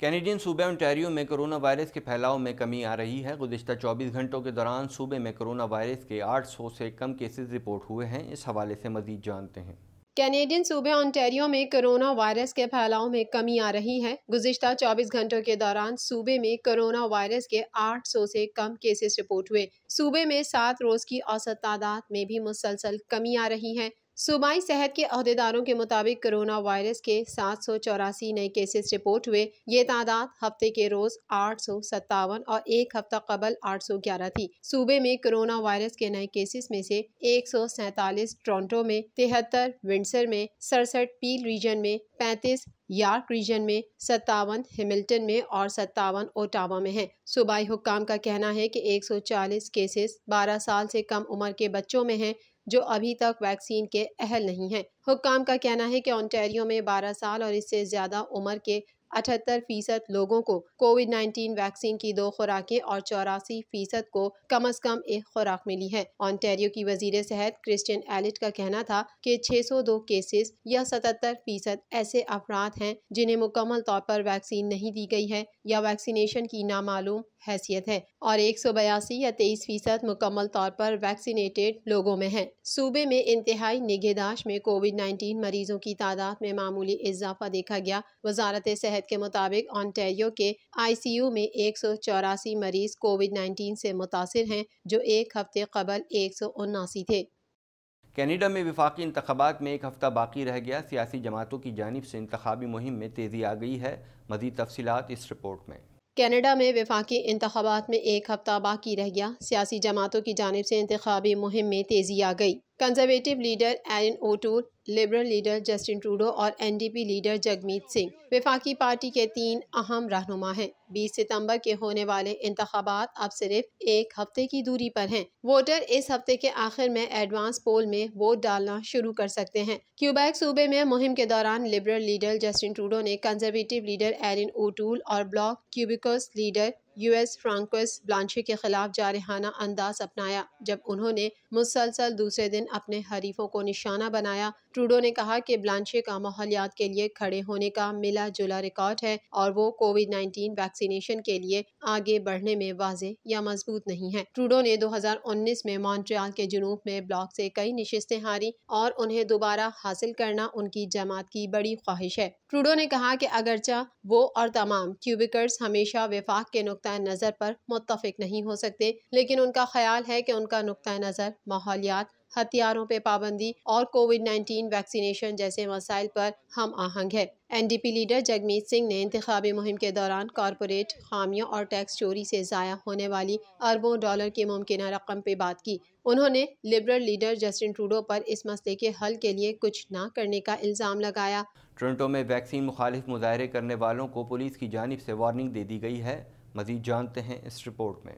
Canadian सूबे Ontario में corona virus के फैलाव में कमी आ रही है गुजशत 24 घंटों के दौरान सूबे में कोरोना वायरस के 800 से कम केसेस रिपोर्ट हुए हैं इस हवाले से मजीद जानते हैं कैनेडियन सूबे ओंटारियो में कोरोना वायरस के फैलाव में कमी आ रही है गुजशत 24 घंटों के दौरान सूबे में कोरोना वायरस के 800 से कम केसेस रिपोर्ट हुए सूबे में सात रोज की औसत तादाद में भी मुसलसल कमी आ रही है सूबाई सेहत के अहदेदारों के मुताबिक कोरोना वायरस के सात सौ चौरासी नए केसेस रिपोर्ट हुए ये तादाद हफ्ते के रोज आठ सौ सत्तावन और एक हफ्ता कबल आठ सौ ग्यारह थी सूबे में कोरोना वायरस के नए केसेस में से एक सौ सैतालीस टोरंटो में तिहत्तर विंडसर में सड़सठ पील रीजन में पैंतीस यार्क रीजन में सत्तावन हेमिल्टन में और सत्तावन ओटावा में है सूबाई हुक्काम का कहना है कि 140 केसेस 12 साल से कम उम्र के बच्चों में हैं जो अभी तक वैक्सीन के अहल नहीं हैं हुकाम का कहना है कि ऑन्टेरियो में 12 साल और इससे ज़्यादा उम्र के अठहत्तर फीसद लोगों को कोविड 19 वैक्सीन की दो खुराकें और चौरासी फीसद को कम अज कम एक खुराक मिली है ऑन्टेरियो की वजीर सेहत क्रिस्टियन एलिट का कहना था कि 602 केसेस या सतहत्तर फीसद ऐसे अफराद हैं जिन्हें मुकम्मल तौर पर वैक्सीन नहीं दी गई है या वैक्सीनेशन की नामालूम हैसियत है और एक सौ बयासी या तेईस फीसद मुकम्मल तौर पर वैक्सीनेटेड लोगों में है सूबे में इंतहाई निगहदाश्त में कोविड नाइन्टीन मरीजों की तादाद में मामूली इजाफा देखा गया वजारत सेहत के मुताबिक ऑनटेरियो के आई सी यू में एक सौ चौरासी मरीज कोविड नाइन्टीन से मुतासर हैं जो एक हफ्ते कबल एक सौ उन्नासी थे कैनेडा में विफाकी इंतबात में एक हफ्ता बाकी रह गया सियासी जमातों की जानब से इंतबी मुहिम में तेज़ी आ गई है मजीद तफसीत इस रिपोर्ट में कैनेडा में वफाकी इंतबात में एक हफ्ता बाकी रह गया सियासी जमातों की जानब से इंतबी मुहिम में तेज़ी आ गई conservative leader Erin O'Toole liberal leader Justin Trudeau और एनडीपी लीडर जगमीत सिंह विफाकी पार्टी के तीन अहम रहनुमा हैं 20 सितंबर के होने वाले इंतबात अब सिर्फ एक हफ्ते की दूरी पर हैं वोटर इस हफ्ते के आखिर में एडवांस पोल में वोट डालना शुरू कर सकते हैं क्यूबैक सूबे में मुहिम के दौरान लिबरल लीडर जस्टिन ट्रूडो ने कंजर्वेटिव लीडर एरिन ओटूल और bloc Quebecois leader Yves Francois Blanchet के खिलाफ जारहाना अंदाज अपनाया जब उन्होंने मुसलसल दूसरे दिन अपने हरीफों को निशाना बनाया ट्रूडो ने कहा कि ब्लांचे का माहौलियात के लिए खड़े होने का मिला जुला रिकॉर्ड है और वो कोविड नाइन्टीन वैक्सीनेशन के लिए आगे बढ़ने में वाज या मजबूत नहीं है ट्रूडो ने 2019 में मॉन्ट्रियाल के जुनूब में ब्लॉक से कई नशस्तें हारी और उन्हें दोबारा हासिल करना उनकी जमात की बड़ी ख्वाहिश है ट्रूडो ने कहा कि अगरचा वो और तमाम क्यूबिकर्स हमेशा विफाक के नुक़ नज़र पर मुतफिक नहीं हो सकते लेकिन उनका ख्याल है कि उनका नुकतः नज़र माहौलियात हथियारों पर पाबंदी और कोविड नाइन्टीन वैक्सीनेशन जैसे मसाइल पर हम आहंग है एनडीपी लीडर जगमीत सिंह ने इंतबी मुहिम के दौरान कॉरपोरेट खामियों और टैक्स चोरी से ज़ाया होने वाली अरबों डॉलर की मुमकिन रकम पर बात की उन्होंने लिबरल लीडर जस्टिन ट्रूडो पर इस मसले के हल के लिए कुछ न करने का इल्ज़ाम लगाया ट्रंटो में वैक्सीन मुखालिफ मुजाहरे करने वालों को पुलिस की जानब से वार्निंग दे दी गई है मजीद जानते हैं इस रिपोर्ट में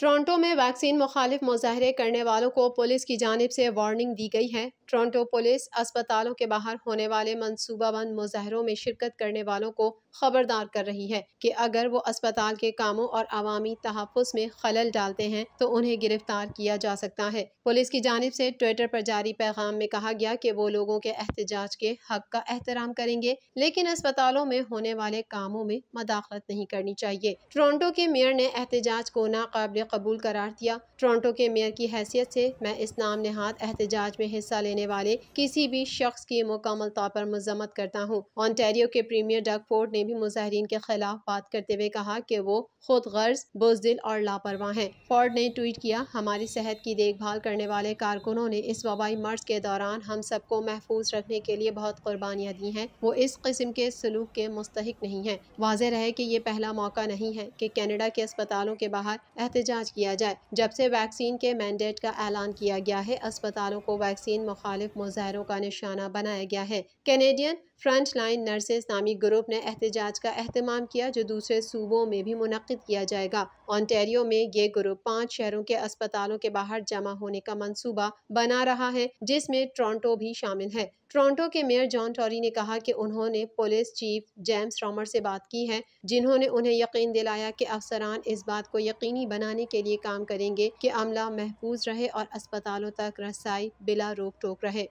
टोरंटो में वैक्सीन मुखालिफ मुजाहरे करने वालों को पुलिस की जानब से वार्निंग दी गई है टोरंटो पुलिस अस्पतालों के बाहर होने वाले मनसूबाबंद मुजाहरों में शिरकत करने वालों को खबरदार कर रही है कि अगर वो अस्पताल के कामों और अवामी तहफ़ में खलल डालते हैं तो उन्हें गिरफ्तार किया जा सकता है पुलिस की जानब से ट्विटर पर जारी पैगाम में कहा गया कि वो लोगों के एहतजाज के हक का एहतराम करेंगे लेकिन अस्पतालों में होने वाले कामों में मदाखलत नहीं करनी चाहिए टोरंटो के मेयर ने एहतजाज को नाकबले कबूल करार दिया टोरंटो के मेयर की हैसियत से मैं इस नाम नेहाद एहतजाज में हिस्सा लेने देने वाले किसी भी शख्स की मुकम्मल तौर पर मजम्मत करता हूँ ऑनटेरियो के प्रीमियर डग फोर्ड ने भी मुजाहरीन के खिलाफ बात करते हुए कहा कि वो खुद गर्ज बुजदिल और लापरवाह हैं फोर्ड ने ट्वीट किया हमारी सेहत की देखभाल करने वाले कारकुनों ने इस वबाई मर्ज के दौरान हम सबको महफूज रखने के लिए बहुत कुर्बानियाँ दी हैं वो इस किस्म के सलूक के मुस्तक नहीं है वाज रहे की ये पहला मौका नहीं है की कैनेडा के अस्पतालों के बाहर एहतजाज किया जाए जब से वैक्सीन के मैंडेट का ऐलान किया गया है अस्पतालों को वैक्सीन मुखालिफ मुजाहरों का निशाना बनाया गया है कैनेडियन फ्रंट लाइन नर्सेस नामी ग्रुप ने एहतजाज का अहतमाम किया जो दूसरे सूबों में भी मुनद किया जाएगा ऑनटेरियो में ये ग्रुप पाँच शहरों के अस्पतालों के बाहर जमा होने का मनसूबा बना रहा है जिसमें ट्रांटो भी शामिल है ट्रांटो के मेयर जॉन टॉरी ने कहा कि उन्होंने पुलिस चीफ जेम्स रॉमर से बात की है जिन्होंने उन्हें यकीन दिलाया कि अफसरान इस बात को यकीनी बनाने के लिए काम करेंगे कि अमला महफूज रहे और अस्पतालों तक रसाई बिला रोक टोक रहे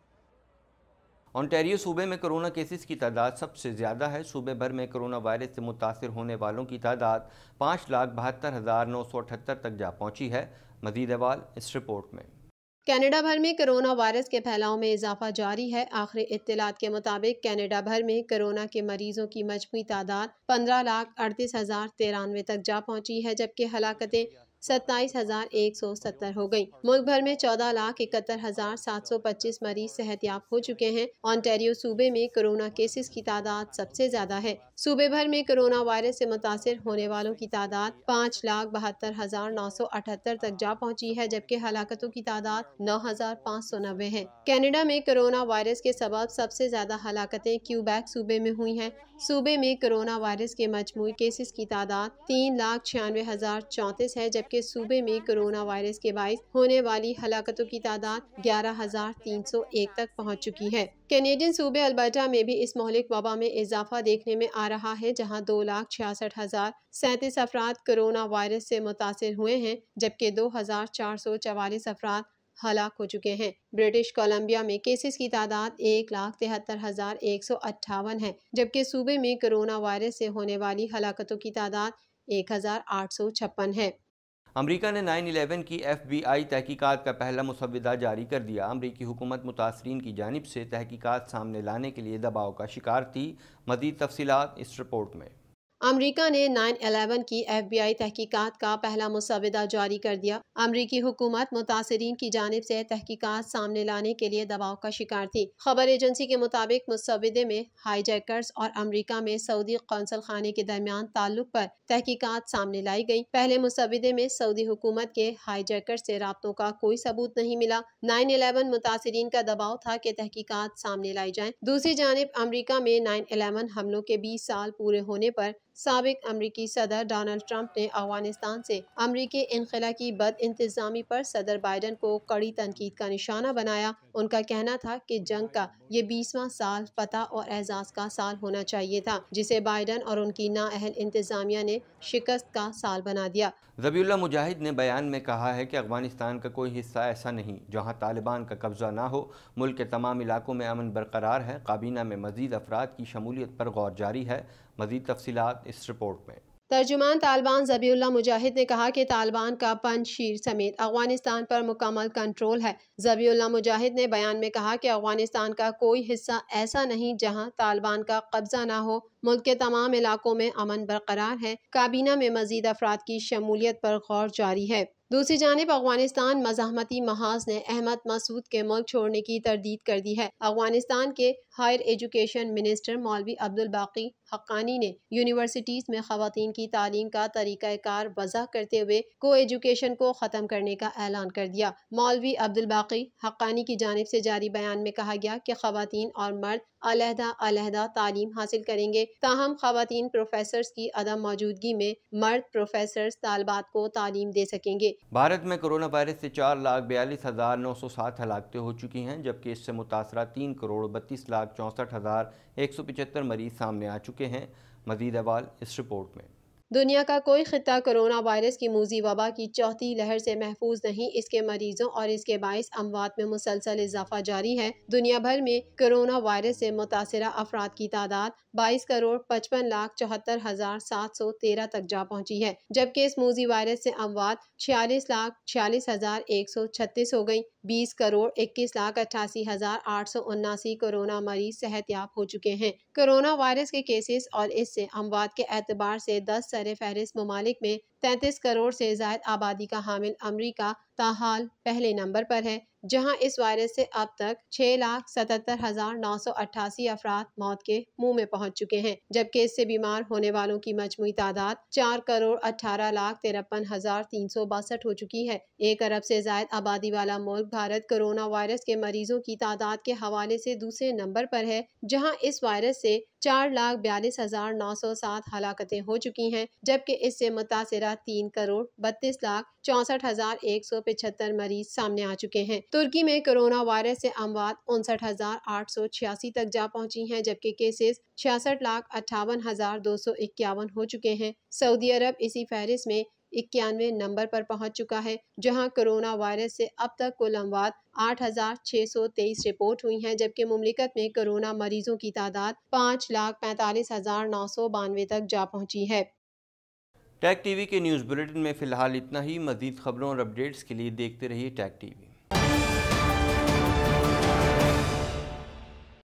ऑनटेरियो सूबे में कोरोना केसेस की तादाद सबसे ज़्यादा है सूबे भर में कोरोना वायरस से मुतासर होने वालों की तादाद पाँच लाख बहत्तर हज़ार नौ सौ अठहत्तर तक जा पहुँची है मजीद अवाल इस रिपोर्ट में कनाडा भर में कोरोना वायरस के फैलाव में इजाफा जारी है आखिरी इतलात के मुताबिक कनाडा भर में कोरोना के मरीजों की मजमू तादाद पंद्रह लाख अड़तीस हज़ार तिरानवे तक जा पहुंची है जबकि हलाकतें सत्ताईस हजार एक सौ सत्तर हो गयी मुल्क भर में चौदह लाख इकहत्तर हजार सात सौ पच्चीस मरीज याब हो चुके हैं ऑन्टेरियो सूबे में कोरोना केसेस की तादाद सबसे ज्यादा है सूबे भर में कोरोना वायरस से मुतासर होने वालों की तादाद पाँच लाख बहत्तर हजार नौ सौ अठहत्तर तक जा पहुंची है जबकि हलाकतों की तादाद नौ हजार पाँच सौ नब्बे है कैनेडा में कोरोना वायरस के सबब सबसे ज्यादा हलाकतें क्यूबैक सूबे में हुई हैं सूबे में कोरोना वायरस के मजमू केसेस की तादाद तीन लाख छियानवे हजार चौंतीस है जबकि के सूबे में कोरोना वायरस के बायस होने वाली हलाकतों की तादाद ग्यारह हजार तीन सौ एक तक पहुँच चुकी है कैनेडियन सूबे अल्बर्टा में भी इस मौलिक वबा में इजाफा देखने में आ रहा है जहाँ दो लाख छियासठ हजार सैतीस अफराद कोरोना वायरस से मुतासर हुए हैं जबकि दो हजार चार सौ चवालीस अफराद हलाक हो चुके हैं ब्रिटिश कोलंबिया में केसेस की तादाद एक लाख तिहत्तर हजार एक सौ अट्ठावन है जबकि सूबे में कोरोना वायरस से होने वाली हलाकतों की तादाद एक हजार आठ सौ छप्पन है अमरीका ने नाइन अलेवन की एफ बी आई तहकीक़ात का पहला मुसवदा जारी कर दिया अमरीकी हुकूमत मुतासरी की जानब से तहकीक़ात सामने लाने के लिए दबाव का शिकार थी मजीद तफसीत इस रिपोर्ट में अमरीका ने 9/11 की एफबीआई तहकीकात का पहला मुसविदा जारी कर दिया अमरीकी हुकूमत मुतासरीन की जानब से तहकीकात सामने लाने के लिए दबाव का शिकार थी खबर एजेंसी के मुताबिक मुसविदे में हाईजैकर्स और अमरीका में सऊदी कौंसल खाने के दरमियान ताल्लुक पर तहकीकात सामने लाई गई पहले मुसविदे में सऊदी हुकूमत के हाईजैकर से रबतों का कोई सबूत नहीं मिला नाइन अलेवन मुतासरीन का दबाव था कि तहकीकत सामने लाई जाए दूसरी जानब अमरीका में नाइन अलेवन हमलों के बीस साल पूरे होने पर सबक अमरीकी सदर डोनल्ड ट्रंप ने अफगानिस्तान से अमरीकी इनखला की बद इंतज़ामी पर सदर बाइडन को कड़ी तनकीद का निशाना बनाया उनका कहना था कि जंग का ये बीसवा साल फतह और एजाज का साल होना चाहिए था जिसे बाइडन और उनकी नाअहल इंतज़ामिया ने शिकस्त का साल बना दिया जबील्ला मुजाहिद ने बयान में कहा है कि अफगानिस्तान का कोई हिस्सा ऐसा नहीं जहाँ तालिबान का कब्जा ना हो मुल्क के तमाम इलाकों में अमन बरकरार है काबीना में मजीद अफराद की शमूलियत पर गौर जारी है मजीद तफसी इस रिपोर्ट में तर्जुमान तालिबान जबीउल्ला मुजाहिद ने कहा कि तालिबान का पंजशीर समेत अफगानिस्तान पर मुकम्मल कंट्रोल है जबीउल्ला मुजाहिद ने बयान में कहा कि अफगानिस्तान का कोई हिस्सा ऐसा नहीं जहां तालिबान का कब्जा ना हो मुल्क के तमाम इलाकों में अमन बरकरार है काबीना में मजीद अफराद की शमूलियत पर गौर जारी है दूसरी जानब अफगानिस्तान मजामती महाज ने अहमद मसूद के मुल्क छोड़ने की तरदीद कर दी है अफगानिस्तान के हायर एजुकेशन मिनिस्टर मौलवी अब्दुल बाकी हक्कानी ने यूनिवर्सिटीज़ में खातन की तालीम का तरीक़ाकार वजह करते हुए को एजुकेशन को ख़त्म करने का ऐलान कर दिया मौलवी अब्दुल बाकी हक्कानी की जानब से जारी बयान में कहा गया कि खातन और मर्द अलहदा अलहदा तालीम हासिल करेंगे ताहम खातन प्रोफेसर की अदम मौजूदगी में मर्द प्रोफेसर तालबात को तालीम दे सकेंगे भारत में कोरोना वायरस से चार लाख बयालीस हज़ार नौ सौ सात हलाकते हो चुकी हैं जबकि इससे मुतासरा तीन करोड़ बत्तीस लाख लाख चौंसठ हज़ार एक सौ पिचहत्तर मरीज़ सामने आ चुके हैं मजीद अवाल इस रिपोर्ट में दुनिया का कोई खिता कोरोना वायरस की मूजी वबा की चौथी लहर से महफूज नहीं इसके मरीजों और इसके बायस अमवात में मुसलसल इजाफा जारी है दुनिया भर में कोरोना वायरस से मुतासर अफराद की तादाद बाईस करोड़ पचपन लाख चौहत्तर हजार सात सौ तेरह तक जा पहुंची है जबकि इस मूजी वायरस से अमवात छियालीस लाख छियालीस हजार एक सौ छत्तीस हो गयी बीस करोड़ इक्कीस लाख अट्ठासी हजार आठ सौ उन्नासी कोरोना मरीज सेहत याब हो चुके हैं कोरोना वायरस के केसेस और इससे अमवात के एतबार से दस सर फहरिस्त ममालिक में तैंतीस करोड़ से ज्यादा आबादी का हामिल अमरीका ताहाल पहले नंबर पर है जहां इस वायरस से अब तक छह लाख सतहत्तर हजार नौ सौ अट्ठासी अफराद मौत के मुंह में पहुंच चुके हैं जबकि इससे बीमार होने वालों की मजमू तादाद चार करोड़ अठारह लाख तिरपन हजार तीन सौ बासठ हो चुकी है एक अरब से जायद आबादी वाला मुल्क भारत कोरोना वायरस के मरीजों की तादाद के हवाले से दूसरे नंबर पर है जहाँ इस वायरस से चार लाख बयालीस हजार नौ सौ सात हलाकते हो चुकी हैं जबकि इससे मुतासरा तीन करोड़ बत्तीस लाख चौसठ हजार एक सौ पिछहत्तर मरीज सामने आ चुके हैं तुर्की में कोरोना वायरस से अमवात उनसठ हजार आठ सौ छियासी तक जा पहुंची हैं जबकि केसेस छियासठ लाख अट्ठावन हजार दो सौ इक्यावन हो चुके हैं सऊदी अरब इसी फहरिस्त में इक्यानवे नंबर पर पहुंच चुका है जहां कोरोना वायरस से अब तक कुल अमवात आठ हजार छह सौ तेईस रिपोर्ट हुई हैं जबकि मुमलिकत में कोरोना मरीजों की तादाद पाँच लाख पैंतालीस हजार नौ सौ बानवे तक जा पहुंची है टैग टीवी के न्यूज़ बुलेटिन में फ़िलहाल इतना ही मजीद खबरों और अपडेट्स के लिए देखते रहिए टैग टीवी